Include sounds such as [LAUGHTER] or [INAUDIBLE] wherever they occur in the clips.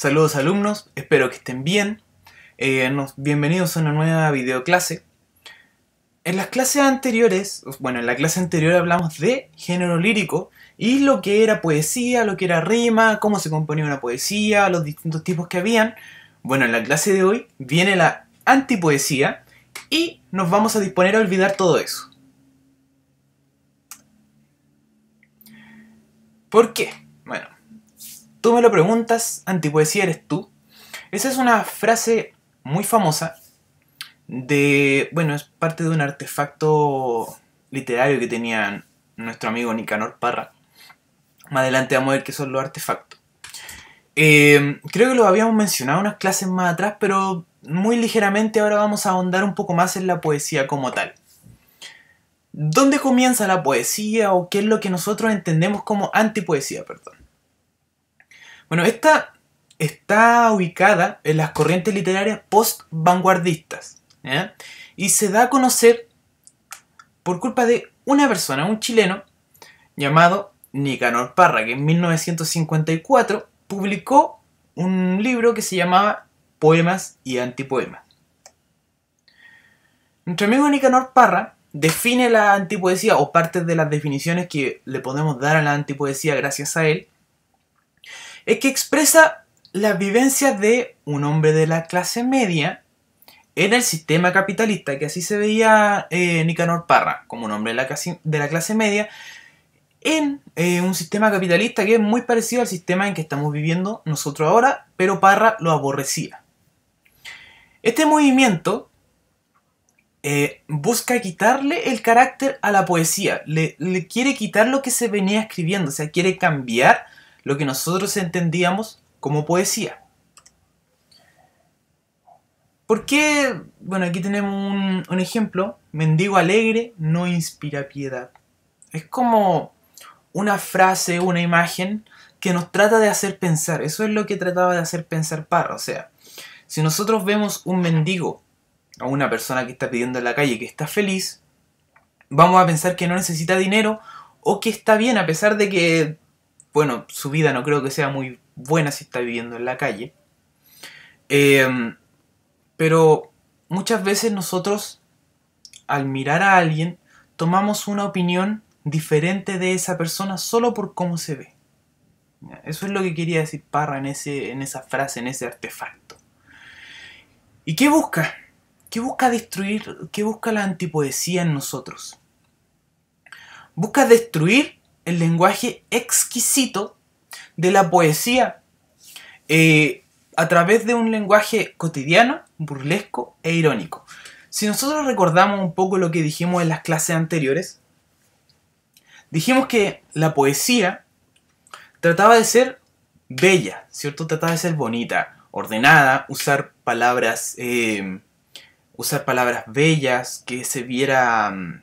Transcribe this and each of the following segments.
Saludos alumnos, espero que estén bien. Eh, bienvenidos a una nueva videoclase. En las clases anteriores, bueno, en la clase anterior hablamos de género lírico y lo que era poesía, lo que era rima, cómo se componía una poesía, los distintos tipos que habían. Bueno, en la clase de hoy viene la antipoesía y nos vamos a disponer a olvidar todo eso. ¿Por qué? Bueno, Tú me lo preguntas, antipoesía eres tú. Esa es una frase muy famosa de, bueno, es parte de un artefacto literario que tenía nuestro amigo Nicanor Parra. Más adelante vamos a ver qué son los artefactos. Eh, creo que lo habíamos mencionado unas clases más atrás, pero muy ligeramente ahora vamos a ahondar un poco más en la poesía como tal. ¿Dónde comienza la poesía o qué es lo que nosotros entendemos como antipoesía, perdón? Bueno, esta está ubicada en las corrientes literarias post-vanguardistas y se da a conocer por culpa de una persona, un chileno, llamado Nicanor Parra, que en 1954 publicó un libro que se llamaba Poemas y Antipoemas. Nuestro amigo Nicanor Parra define la antipoesía o parte de las definiciones que le podemos dar a la antipoesía gracias a él es que expresa las vivencias de un hombre de la clase media en el sistema capitalista, que así se veía eh, Nicanor Parra, como un hombre de la clase, de la clase media, en eh, un sistema capitalista que es muy parecido al sistema en que estamos viviendo nosotros ahora, pero Parra lo aborrecía. Este movimiento eh, busca quitarle el carácter a la poesía, le, le quiere quitar lo que se venía escribiendo, o sea, quiere cambiar lo que nosotros entendíamos como poesía. ¿Por qué? Bueno, aquí tenemos un, ejemplo. Mendigo alegre no inspira piedad. Es como una frase, una imagen que nos trata de hacer pensar. Eso es lo que trataba de hacer pensar Parra. O sea, si nosotros vemos un mendigo o una persona que está pidiendo en la calle que está feliz, vamos a pensar que no necesita dinero o que está bien a pesar de que bueno, su vida no creo que sea muy buena si está viviendo en la calle. Em, pero muchas veces nosotros, al mirar a alguien, tomamos una opinión diferente de esa persona solo por cómo se ve. Eso es lo que quería decir Parra en, ese, en esa frase, en ese artefacto. ¿Y qué busca? ¿Qué busca destruir? ¿Qué busca la antipoesía en nosotros? Busca destruir el lenguaje exquisito de la poesía eh, a través de un lenguaje cotidiano, burlesco e irónico. Si nosotros recordamos un poco lo que dijimos en las clases anteriores, dijimos que la poesía trataba de ser bella, ¿cierto? Trataba de ser bonita, ordenada, usar palabras, eh, usar palabras bellas, que se viera mm,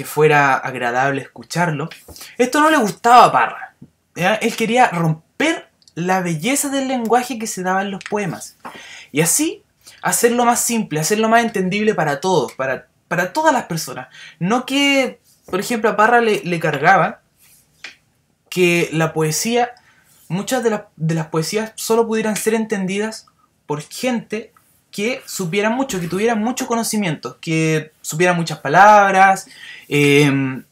que fuera agradable escucharlo, esto no le gustaba a Parra. Él quería romper la belleza del lenguaje que se daba en los poemas. Y así hacerlo más simple, hacerlo más entendible para todos, para, para todas las personas. No que, por ejemplo, a Parra le, cargaba que la poesía, muchas de, de las poesías solo pudieran ser entendidas por gente que supiera mucho, que tuviera mucho conocimiento, que supiera muchas palabras, em,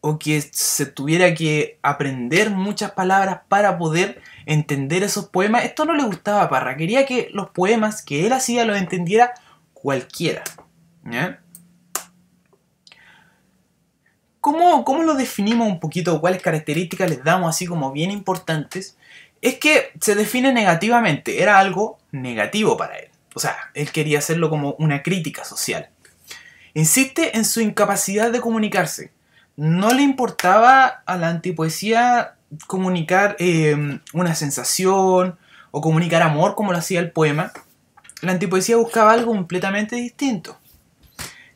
o que se tuviera que aprender muchas palabras para poder entender esos poemas. Esto no le gustaba a Parra, quería que los poemas que él hacía los entendiera cualquiera. ¿Cómo, ¿Cómo lo definimos un poquito? ¿Cuáles características les damos así como bien importantes? Es que se define negativamente, era algo negativo para él. O sea, él quería hacerlo como una crítica social. Insiste en su incapacidad de comunicarse. No le importaba a la antipoesía comunicar em, una sensación o comunicar amor como lo hacía el poema. La antipoesía buscaba algo completamente distinto.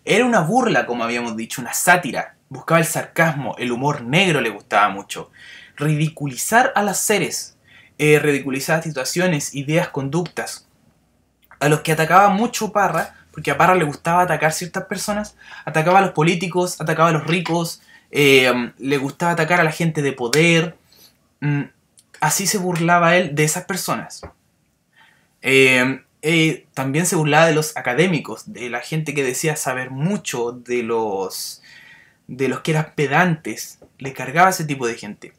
Era una burla, como habíamos dicho, una sátira. Buscaba el sarcasmo, el humor negro le gustaba mucho. Ridiculizar a las seres, eh, ridiculizar situaciones, ideas, conductas a los que atacaba mucho Parra, porque a Parra le gustaba atacar ciertas personas, atacaba a los políticos, atacaba a los ricos, eh, le gustaba atacar a la gente de poder. Mm, así se burlaba él de esas personas. Eh, eh, también se burlaba de los académicos, de la gente que decía saber mucho, de los, de los que eran pedantes. Le cargaba a ese tipo de gente.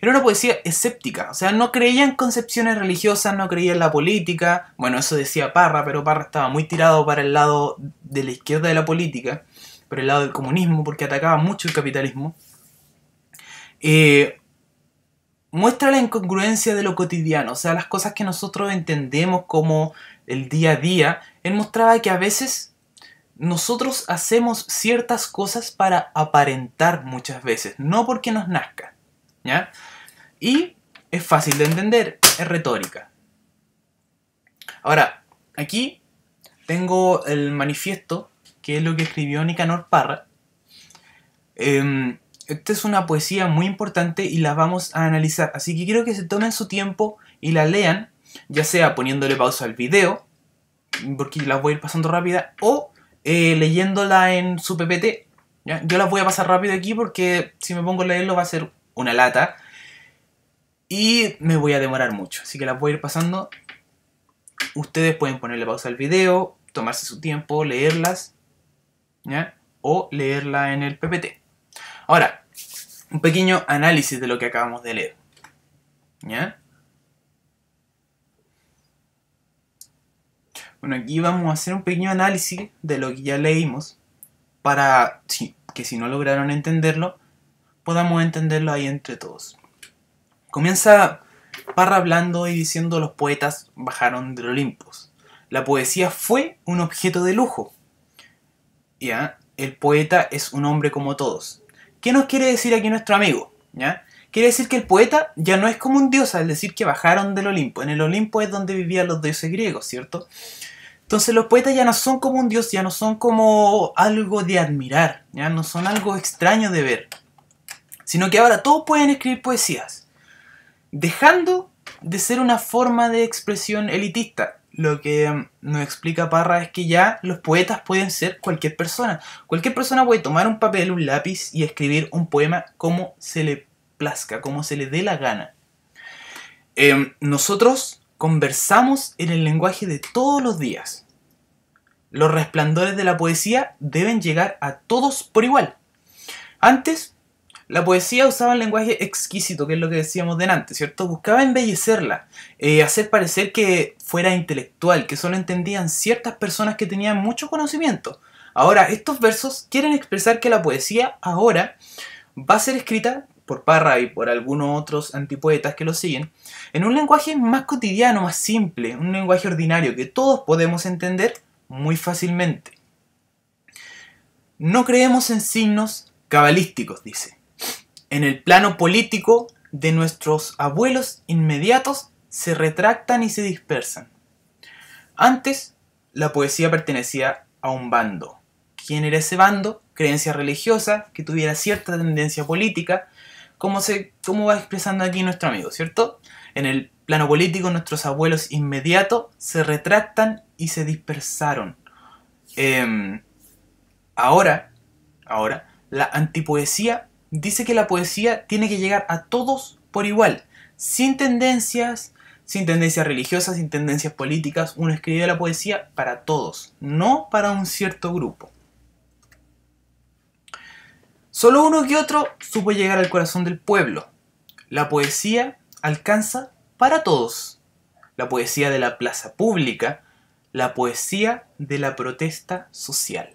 Era una poesía escéptica, o sea, no creía en concepciones religiosas, no creía en la política. Bueno, eso decía Parra, pero Parra estaba muy tirado para el lado de la izquierda de la política, para el lado del comunismo, porque atacaba mucho el capitalismo. Eh, muestra la incongruencia de lo cotidiano, o sea, las cosas que nosotros entendemos como el día a día. Él mostraba que a veces nosotros hacemos ciertas cosas para aparentar muchas veces, no porque nos nazca. ¿ya? Y es fácil de entender, es retórica. Ahora, aquí tengo el manifiesto, que es lo que escribió Nicanor Parra. Em, esta es una poesía muy importante y la vamos a analizar, así que quiero que se tomen su tiempo y la lean, ya sea poniéndole pausa al video, porque las voy a ir pasando rápida, o eh, leyéndola en su PPT. Yo las voy a pasar rápido aquí porque si me pongo a leerlo va a ser una lata. Y me voy a demorar mucho, así que las voy a ir pasando. Ustedes pueden ponerle pausa al video, tomarse su tiempo, leerlas, O leerla en el PPT. Ahora, un pequeño análisis de lo que acabamos de leer. Bueno, aquí vamos a hacer un pequeño análisis de lo que ya leímos para que si no lograron entenderlo, podamos entenderlo ahí entre todos. Comienza Parra hablando y diciendo los poetas bajaron del Olimpo La poesía fue un objeto de lujo. ¿Ya? El poeta es un hombre como todos. ¿Qué nos quiere decir aquí nuestro amigo? ¿Ya? Quiere decir que el poeta ya no es como un dios al decir que bajaron del Olimpo. En el Olimpo es donde vivían los dioses griegos, ¿cierto? Entonces los poetas ya no son como un dios, ya no son como algo de admirar, ya no son algo extraño de ver sino que ahora todos pueden escribir poesías, dejando de ser una forma de expresión elitista. Lo que nos explica Parra es que ya los poetas pueden ser cualquier persona. Cualquier persona puede tomar un papel, un lápiz y escribir un poema como se le plazca, como se le dé la gana. Em, nosotros conversamos en el lenguaje de todos los días. Los resplandores de la poesía deben llegar a todos por igual. Antes la poesía usaba el lenguaje exquisito, que es lo que decíamos delante, ¿cierto? Buscaba embellecerla, eh, hacer parecer que fuera intelectual, que solo entendían ciertas personas que tenían mucho conocimiento. Ahora, estos versos quieren expresar que la poesía ahora va a ser escrita por Parra y por algunos otros antipoetas que lo siguen, en un lenguaje más cotidiano, más simple, un lenguaje ordinario que todos podemos entender muy fácilmente. No creemos en signos cabalísticos, dice. En el plano político, de nuestros abuelos inmediatos se retractan y se dispersan. Antes, la poesía pertenecía a un bando. ¿Quién era ese bando? Creencia religiosa, que tuviera cierta tendencia política, como, se, va expresando aquí nuestro amigo, ¿cierto? En el plano político, nuestros abuelos inmediatos se retractan y se dispersaron. Em, ahora, ahora, la antipoesía dice que la poesía tiene que llegar a todos por igual, sin tendencias, sin tendencias religiosas, sin tendencias políticas. Uno escribe la poesía para todos, no para un cierto grupo. Solo uno que otro supo llegar al corazón del pueblo. La poesía alcanza para todos. La poesía de la plaza pública, la poesía de la protesta social.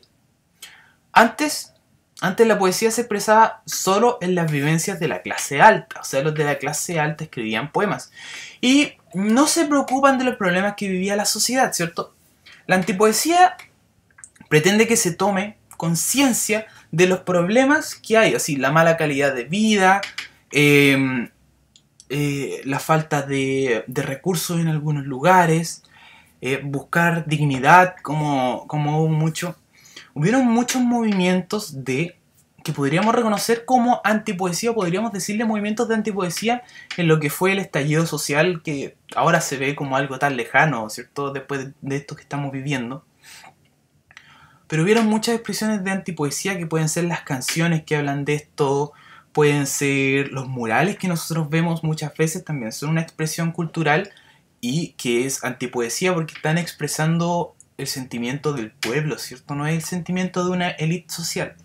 Antes antes la poesía se expresaba solo en las vivencias de la clase alta, o sea, los de la clase alta escribían poemas y no se preocupan de los problemas que vivía la sociedad, ¿cierto? La antipoesía pretende que se tome conciencia de los problemas que hay, así la mala calidad de vida, em, eh, la falta de, recursos en algunos lugares, eh, buscar dignidad como, como hubo mucho hubieron muchos movimientos de que podríamos reconocer como antipoesía, podríamos decirle movimientos de antipoesía en lo que fue el estallido social que ahora se ve como algo tan lejano, ¿cierto? Después de esto que estamos viviendo. Pero hubieron muchas expresiones de antipoesía que pueden ser las canciones que hablan de esto, pueden ser los murales que nosotros vemos muchas veces, también son una expresión cultural y que es antipoesía porque están expresando el sentimiento del pueblo, ¿cierto? No es el sentimiento de una élite social.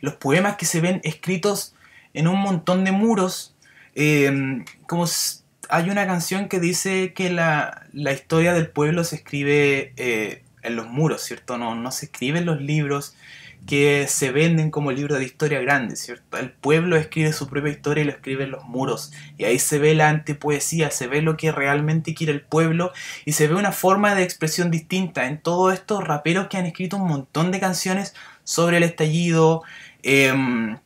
Los poemas que se ven escritos en un montón de muros, em, como hay una canción que dice que la, la historia del pueblo se escribe eh, en los muros, ¿cierto? No, no se escribe en los libros, que se venden como libros de historia grande, ¿cierto? El pueblo escribe su propia historia y lo escribe en los muros. Y ahí se ve la antipoesía, se ve lo que realmente quiere el pueblo y se ve una forma de expresión distinta en todo estos raperos que han escrito un montón de canciones sobre el estallido. Em,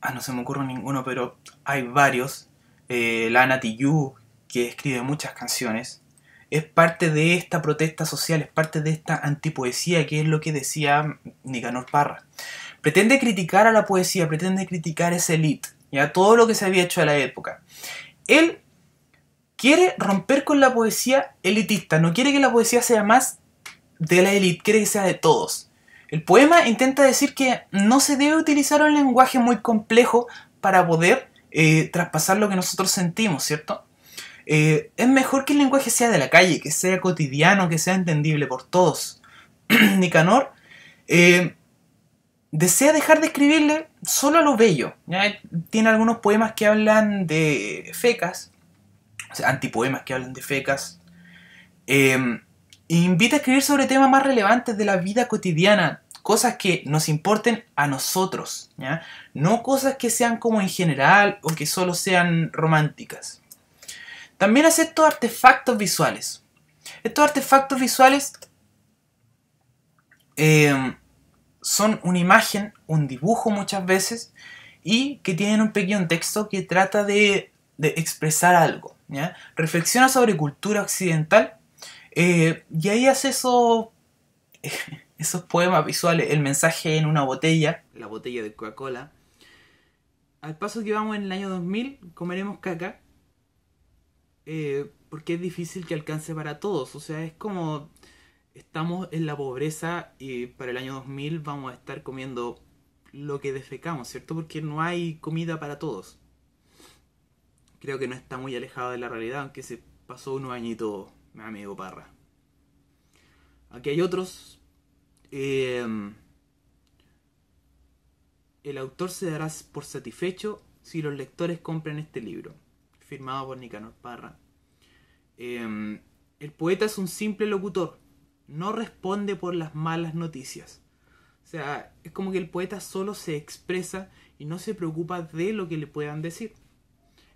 ah, no se me ocurre ninguno, pero hay varios. Eh, Lana Yu que escribe muchas canciones es parte de esta protesta social, es parte de esta antipoesía, que es lo que decía Nicanor Parra. Pretende criticar a la poesía, pretende criticar esa elite, ya todo lo que se había hecho a la época. Él quiere romper con la poesía elitista, no quiere que la poesía sea más de la élite, quiere que sea de todos. El poema intenta decir que no se debe utilizar un lenguaje muy complejo para poder eh, traspasar lo que nosotros sentimos, ¿cierto? Eh, es mejor que el lenguaje sea de la calle, que sea cotidiano, que sea entendible por todos. [CLEARS THROAT] Nicanor eh, desea dejar de escribirle solo a lo bello. Tiene algunos poemas que hablan de fecas, antipoemas que hablan de fecas. Em, e invita a escribir sobre temas más relevantes de la vida cotidiana, cosas que nos importen a nosotros, no cosas que sean como en general o que solo sean románticas. También hace estos artefactos visuales. Estos artefactos visuales eh, son una imagen, un dibujo muchas veces, y que tienen un pequeño texto que trata de, expresar algo. Reflexiona sobre cultura occidental eh, y ahí hace esos, [LAUGHS] esos poemas visuales, el mensaje en una botella, la botella de Coca-Cola. Al paso que vamos en el año 2000, comeremos caca eh, porque es difícil que alcance para todos. O sea, es como estamos en la pobreza y para el año 2000 vamos a estar comiendo lo que defecamos, ¿cierto? Porque no hay comida para todos. Creo que no está muy alejado de la realidad, aunque se pasó uno añito mi amigo Parra. Aquí hay otros. Em, el autor se dará por satisfecho si los lectores compran este libro firmado por Nicanor Parra. Em, el poeta es un simple locutor, no responde por las malas noticias. O sea, es como que el poeta solo se expresa y no se preocupa de lo que le puedan decir.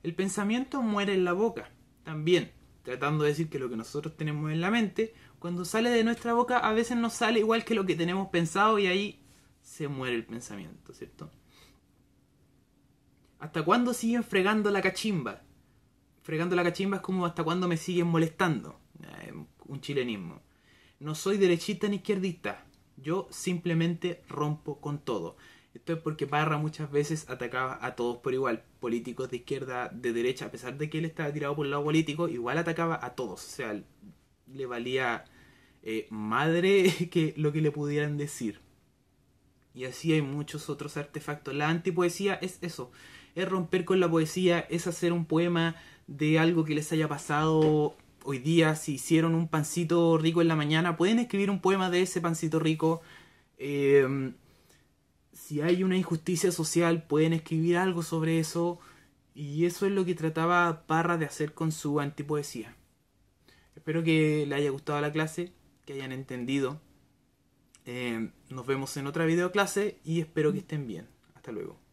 El pensamiento muere en la boca, también, tratando de decir que lo que nosotros tenemos en la mente, cuando sale de nuestra boca a veces no sale igual que lo que tenemos pensado y ahí se muere el pensamiento, ¿cierto? ¿Hasta cuándo siguen fregando la cachimba? fregando la cachimba es como hasta cuándo me siguen molestando. Eh, un chilenismo. No soy derechista ni izquierdista. Yo simplemente rompo con todo. Esto es porque Parra muchas veces atacaba a todos por igual, políticos de izquierda, de derecha, a pesar de que él estaba tirado por el lado político, igual atacaba a todos. O sea, le valía eh, madre [LAUGHS] que lo que le pudieran decir. Y así hay muchos otros artefactos. La antipoesía es eso, es romper con la poesía, es hacer un poema de algo que les haya pasado hoy día, si hicieron un pancito rico en la mañana, pueden escribir un poema de ese pancito rico. Eh, si hay una injusticia social, pueden escribir algo sobre eso. Y eso es lo que trataba Parra de hacer con su antipoesía. Espero que les haya gustado la clase, que hayan entendido. Eh, nos vemos en otra videoclase y espero que estén bien. Hasta luego.